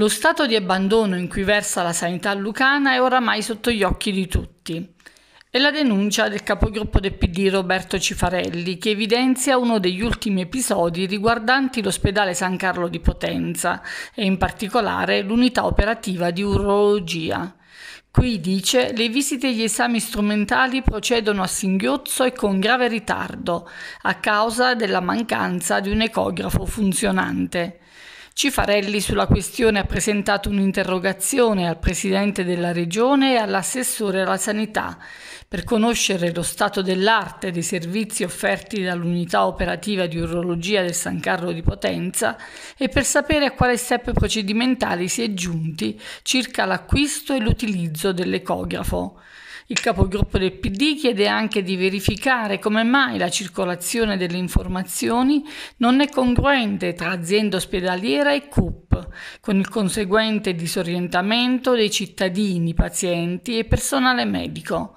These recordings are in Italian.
Lo stato di abbandono in cui versa la sanità lucana è oramai sotto gli occhi di tutti. È la denuncia del capogruppo del PD Roberto Cifarelli che evidenzia uno degli ultimi episodi riguardanti l'ospedale San Carlo di Potenza e in particolare l'unità operativa di urologia. Qui dice le visite e gli esami strumentali procedono a singhiozzo e con grave ritardo a causa della mancanza di un ecografo funzionante. Cifarelli sulla questione ha presentato un'interrogazione al Presidente della Regione e all'assessore alla sanità per conoscere lo stato dell'arte dei servizi offerti dall'unità operativa di urologia del San Carlo di Potenza e per sapere a quale step procedimentali si è giunti circa l'acquisto e l'utilizzo dell'ecografo. Il capogruppo del PD chiede anche di verificare come mai la circolazione delle informazioni non è congruente tra azienda ospedaliera guerra e coup, con il conseguente disorientamento dei cittadini, pazienti e personale medico.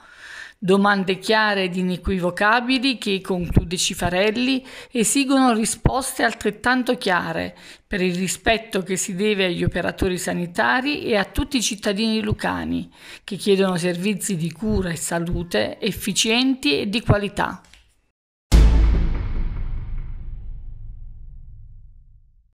Domande chiare ed inequivocabili che, conclude Cifarelli, esigono risposte altrettanto chiare per il rispetto che si deve agli operatori sanitari e a tutti i cittadini lucani che chiedono servizi di cura e salute efficienti e di qualità.